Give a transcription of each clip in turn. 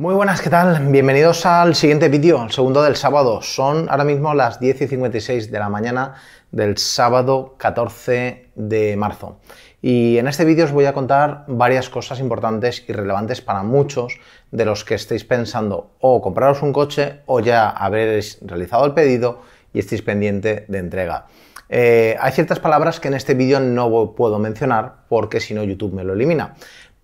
Muy buenas, ¿qué tal? Bienvenidos al siguiente vídeo, el segundo del sábado. Son ahora mismo las 10 y 56 de la mañana del sábado 14 de marzo. Y en este vídeo os voy a contar varias cosas importantes y relevantes para muchos de los que estéis pensando o compraros un coche o ya habréis realizado el pedido y estéis pendiente de entrega. Eh, hay ciertas palabras que en este vídeo no puedo mencionar porque si no YouTube me lo elimina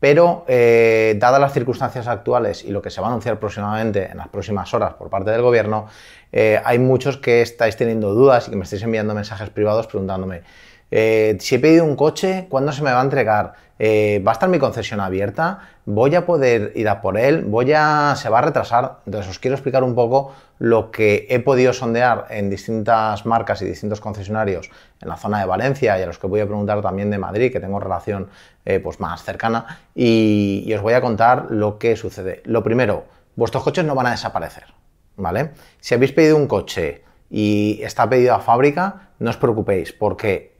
pero eh, dadas las circunstancias actuales y lo que se va a anunciar próximamente en las próximas horas por parte del gobierno, eh, hay muchos que estáis teniendo dudas y que me estáis enviando mensajes privados preguntándome, eh, si he pedido un coche, ¿cuándo se me va a entregar? Eh, va a estar mi concesión abierta, voy a poder ir a por él, voy a, se va a retrasar. Entonces os quiero explicar un poco lo que he podido sondear en distintas marcas y distintos concesionarios en la zona de Valencia y a los que voy a preguntar también de Madrid, que tengo relación eh, pues más cercana, y os voy a contar lo que sucede. Lo primero, vuestros coches no van a desaparecer, ¿vale? Si habéis pedido un coche y está pedido a fábrica, no os preocupéis, porque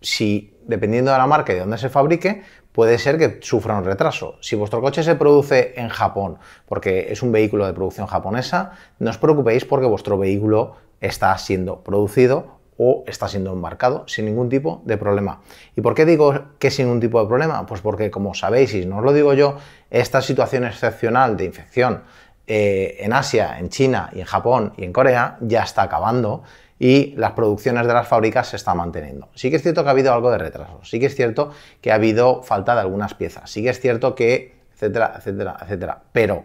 si dependiendo de la marca y de dónde se fabrique, puede ser que sufra un retraso. Si vuestro coche se produce en Japón, porque es un vehículo de producción japonesa, no os preocupéis porque vuestro vehículo está siendo producido o está siendo embarcado sin ningún tipo de problema. ¿Y por qué digo que sin ningún tipo de problema? Pues porque, como sabéis, y no os lo digo yo, esta situación excepcional de infección eh, en Asia, en China y en Japón y en Corea ya está acabando y las producciones de las fábricas se están manteniendo. Sí que es cierto que ha habido algo de retraso, sí que es cierto que ha habido falta de algunas piezas, sí que es cierto que, etcétera, etcétera, etcétera, pero...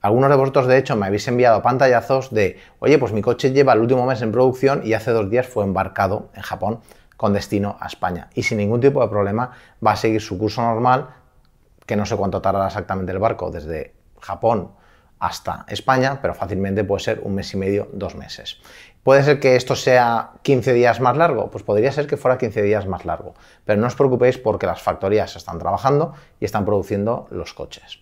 Algunos de vosotros, de hecho, me habéis enviado pantallazos de, oye, pues mi coche lleva el último mes en producción y hace dos días fue embarcado en Japón con destino a España. Y sin ningún tipo de problema va a seguir su curso normal, que no sé cuánto tardará exactamente el barco desde Japón hasta España, pero fácilmente puede ser un mes y medio, dos meses. ¿Puede ser que esto sea 15 días más largo? Pues podría ser que fuera 15 días más largo, pero no os preocupéis porque las factorías están trabajando y están produciendo los coches.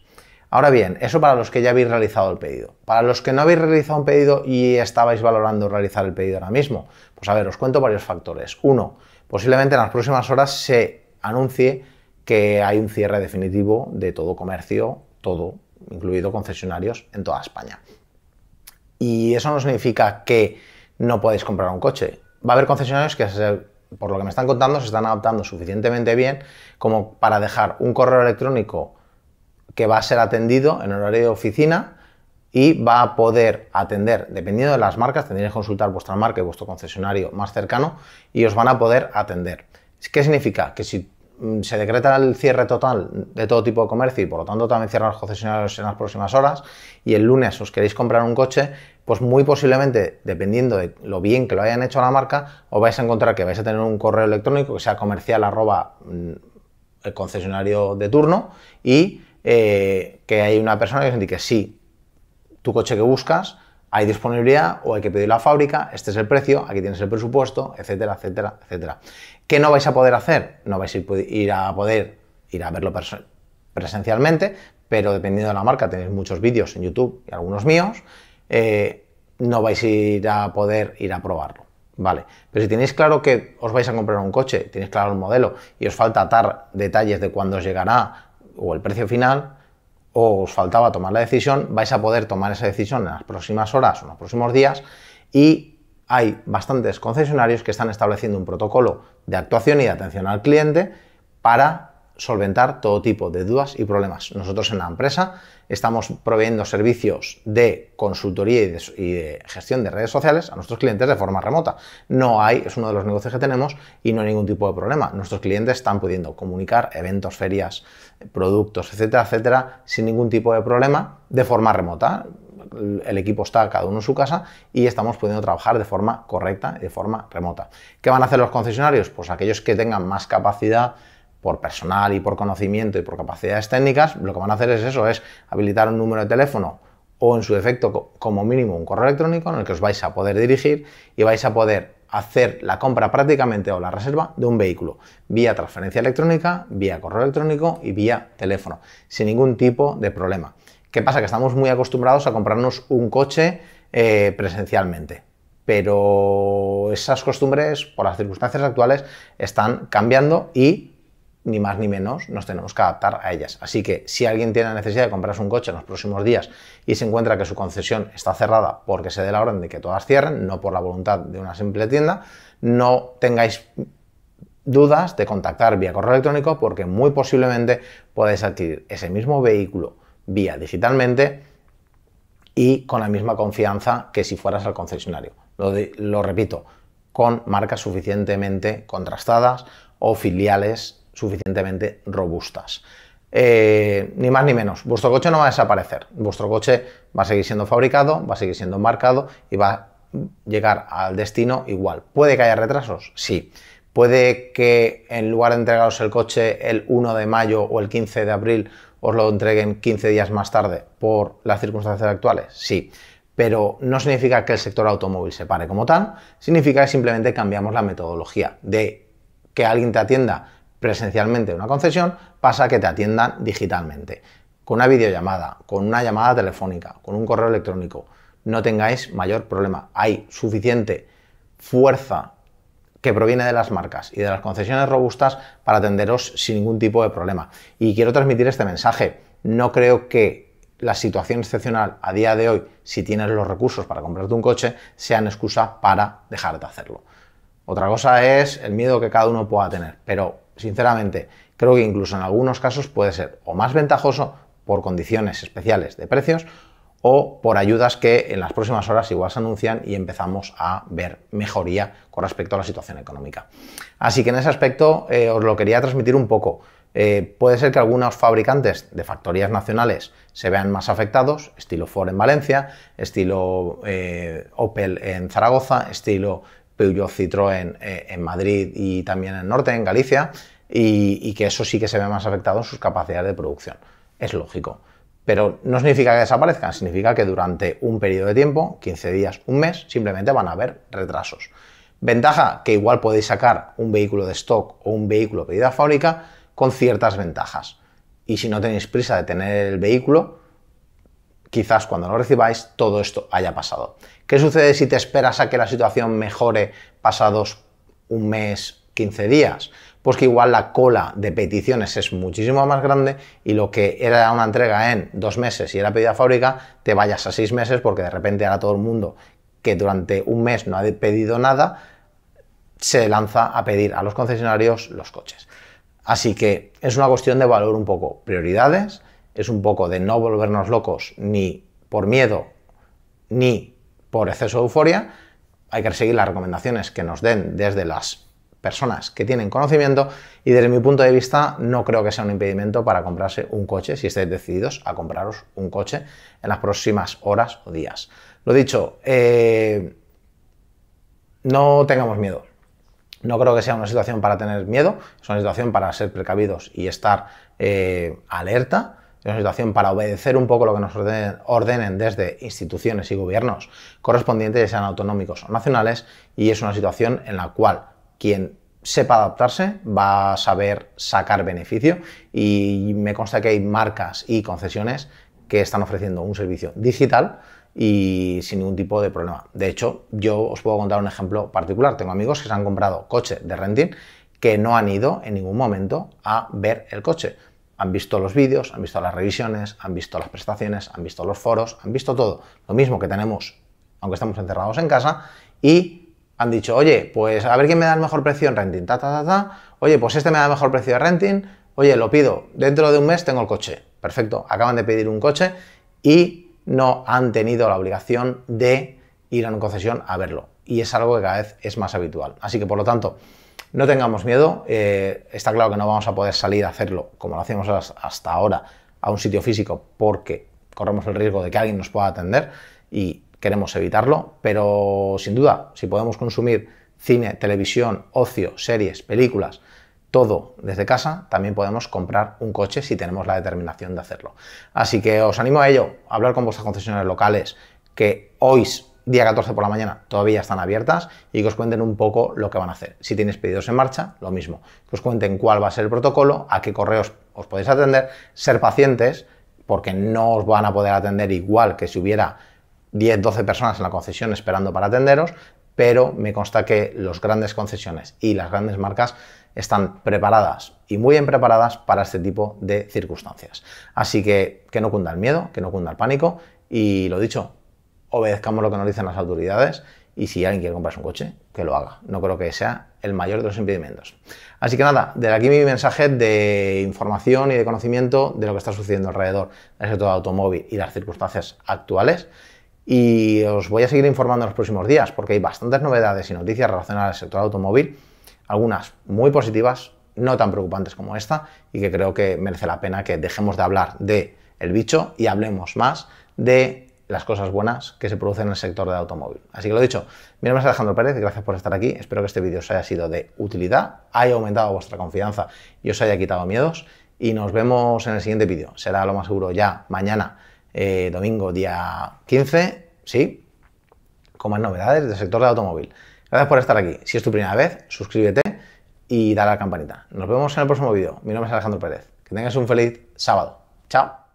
Ahora bien, eso para los que ya habéis realizado el pedido. Para los que no habéis realizado un pedido y estabais valorando realizar el pedido ahora mismo, pues a ver, os cuento varios factores. Uno, posiblemente en las próximas horas se anuncie que hay un cierre definitivo de todo comercio, todo incluido concesionarios en toda España. Y eso no significa que no podáis comprar un coche. Va a haber concesionarios que, por lo que me están contando, se están adaptando suficientemente bien como para dejar un correo electrónico que va a ser atendido en horario de oficina y va a poder atender, dependiendo de las marcas, tendréis que consultar vuestra marca y vuestro concesionario más cercano y os van a poder atender. ¿Qué significa? Que si Mm, se decreta el cierre total de todo tipo de comercio y por lo tanto también cierran los concesionarios en las próximas horas y el lunes os queréis comprar un coche, pues muy posiblemente, dependiendo de lo bien que lo hayan hecho a la marca, os vais a encontrar que vais a tener un correo electrónico que sea comercial arroba mm, el concesionario de turno y eh, que hay una persona que os indique sí, tu coche que buscas, hay disponibilidad o hay que pedir la fábrica, este es el precio, aquí tienes el presupuesto, etcétera, etcétera, etcétera. ¿Qué no vais a poder hacer? No vais a ir a poder ir a verlo presencialmente, pero dependiendo de la marca, tenéis muchos vídeos en YouTube y algunos míos, eh, no vais a ir a poder ir a probarlo. Vale, pero si tenéis claro que os vais a comprar un coche, tenéis claro el modelo y os falta atar detalles de cuándo os llegará o el precio final, o os faltaba tomar la decisión, vais a poder tomar esa decisión en las próximas horas o en los próximos días y hay bastantes concesionarios que están estableciendo un protocolo de actuación y de atención al cliente para solventar todo tipo de dudas y problemas. Nosotros en la empresa estamos proveyendo servicios de consultoría y de, gestión de redes sociales a nuestros clientes de forma remota. No hay, es uno de los negocios que tenemos y no hay ningún tipo de problema. Nuestros clientes están pudiendo comunicar eventos, ferias, productos, etcétera, etcétera, sin ningún tipo de problema de forma remota. El equipo está cada uno en su casa y estamos pudiendo trabajar de forma correcta y de forma remota. ¿Qué van a hacer los concesionarios? Pues aquellos que tengan más capacidad por personal y por conocimiento y por capacidades técnicas, lo que van a hacer es eso, es habilitar un número de teléfono o en su defecto como mínimo un correo electrónico en el que os vais a poder dirigir y vais a poder hacer la compra prácticamente o la reserva de un vehículo vía transferencia electrónica, vía correo electrónico y vía teléfono, sin ningún tipo de problema. ¿Qué pasa? Que estamos muy acostumbrados a comprarnos un coche eh, presencialmente, pero esas costumbres por las circunstancias actuales están cambiando y ni más ni menos, nos tenemos que adaptar a ellas. Así que si alguien tiene la necesidad de comprarse un coche en los próximos días y se encuentra que su concesión está cerrada porque se dé la orden de que todas cierren, no por la voluntad de una simple tienda, no tengáis dudas de contactar vía correo electrónico porque muy posiblemente podáis adquirir ese mismo vehículo vía digitalmente y con la misma confianza que si fueras al concesionario. Lo, lo repito, con marcas suficientemente contrastadas o filiales suficientemente robustas. Eh, ni más ni menos, vuestro coche no va a desaparecer, vuestro coche va a seguir siendo fabricado, va a seguir siendo marcado y va a llegar al destino igual. ¿Puede que haya retrasos? Sí. ¿Puede que en lugar de entregaros el coche el 1 de mayo o el 15 de abril os lo entreguen 15 días más tarde por las circunstancias actuales? Sí. Pero no significa que el sector automóvil se pare como tal, significa que simplemente cambiamos la metodología de que alguien te atienda presencialmente una concesión, pasa que te atiendan digitalmente, con una videollamada, con una llamada telefónica, con un correo electrónico. No tengáis mayor problema. Hay suficiente fuerza que proviene de las marcas y de las concesiones robustas para atenderos sin ningún tipo de problema. Y quiero transmitir este mensaje. No creo que la situación excepcional a día de hoy, si tienes los recursos para comprarte un coche, sea excusa para dejar de hacerlo. Otra cosa es el miedo que cada uno pueda tener, pero sinceramente, creo que incluso en algunos casos puede ser o más ventajoso por condiciones especiales de precios o por ayudas que en las próximas horas igual se anuncian y empezamos a ver mejoría con respecto a la situación económica. Así que en ese aspecto eh, os lo quería transmitir un poco. Eh, puede ser que algunos fabricantes de factorías nacionales se vean más afectados, estilo Ford en Valencia, estilo eh, Opel en Zaragoza, estilo Peugeot Citroën eh, en Madrid y también en el norte, en Galicia, y, que eso sí que se ve más afectado en sus capacidades de producción. Es lógico. Pero no significa que desaparezcan, significa que durante un periodo de tiempo, 15 días, un mes, simplemente van a haber retrasos. Ventaja que igual podéis sacar un vehículo de stock o un vehículo pedido a fábrica con ciertas ventajas. Y si no tenéis prisa de tener el vehículo, quizás cuando lo recibáis todo esto haya pasado. ¿Qué sucede si te esperas a que la situación mejore pasados un mes, 15 días? Pues que igual la cola de peticiones es muchísimo más grande y lo que era una entrega en dos meses y era pedida fábrica, te vayas a seis meses porque de repente ahora todo el mundo que durante un mes no ha pedido nada, se lanza a pedir a los concesionarios los coches. Así que es una cuestión de valor un poco prioridades, es un poco de no volvernos locos ni por miedo ni por exceso de euforia. Hay que seguir las recomendaciones que nos den desde las personas que tienen conocimiento y desde mi punto de vista no creo que sea un impedimento para comprarse un coche si estáis decididos a compraros un coche en las próximas horas o días. Lo dicho, eh, no tengamos miedo. No creo que sea una situación para tener miedo, es una situación para ser precavidos y estar eh, alerta una situación para obedecer un poco lo que nos ordenen, desde instituciones y gobiernos correspondientes, ya sean autonómicos o nacionales, y es una situación en la cual quien sepa adaptarse va a saber sacar beneficio y me consta que hay marcas y concesiones que están ofreciendo un servicio digital y sin ningún tipo de problema. De hecho, yo os puedo contar un ejemplo particular. Tengo amigos que se han comprado coche de renting que no han ido en ningún momento a ver el coche han visto los vídeos, han visto las revisiones, han visto las prestaciones, han visto los foros, han visto todo. Lo mismo que tenemos, aunque estamos encerrados en casa, y han dicho, oye, pues a ver quién me da el mejor precio en renting, ta, ta, ta, ta. Oye, pues este me da el mejor precio de renting. Oye, lo pido, dentro de un mes tengo el coche. Perfecto, acaban de pedir un coche y no han tenido la obligación de ir a una concesión a verlo. Y es algo que cada vez es más habitual. Así que, por lo tanto, no tengamos miedo, eh, está claro que no vamos a poder salir a hacerlo como lo hacemos hasta ahora a un sitio físico porque corremos el riesgo de que alguien nos pueda atender y queremos evitarlo, pero sin duda, si podemos consumir cine, televisión, ocio, series, películas, todo desde casa, también podemos comprar un coche si tenemos la determinación de hacerlo. Así que os animo a ello, a hablar con vuestras concesiones locales, que hoy día 14 por la mañana todavía están abiertas y que os cuenten un poco lo que van a hacer. Si tienes pedidos en marcha, lo mismo. Que os cuenten cuál va a ser el protocolo, a qué correos os podéis atender, ser pacientes, porque no os van a poder atender igual que si hubiera 10, 12 personas en la concesión esperando para atenderos, pero me consta que las grandes concesiones y las grandes marcas están preparadas y muy bien preparadas para este tipo de circunstancias. Así que que no cunda el miedo, que no cunda el pánico y lo dicho, obedezcamos lo que nos dicen las autoridades y si alguien quiere comprarse un coche, que lo haga. No creo que sea el mayor de los impedimentos. Así que nada, de aquí mi mensaje de información y de conocimiento de lo que está sucediendo alrededor del sector automóvil y las circunstancias actuales. Y os voy a seguir informando en los próximos días porque hay bastantes novedades y noticias relacionadas al sector automóvil, algunas muy positivas, no tan preocupantes como esta y que creo que merece la pena que dejemos de hablar de el bicho y hablemos más de las cosas buenas que se producen en el sector de automóvil. Así que lo dicho, mi nombre es Alejandro Pérez, gracias por estar aquí, espero que este vídeo os haya sido de utilidad, haya aumentado vuestra confianza y os haya quitado miedos y nos vemos en el siguiente vídeo, será lo más seguro ya mañana, eh, domingo día 15, sí, con más novedades del sector de automóvil. Gracias por estar aquí, si es tu primera vez, suscríbete y dale a la campanita. Nos vemos en el próximo vídeo, mi nombre es Alejandro Pérez, que tengas un feliz sábado, chao.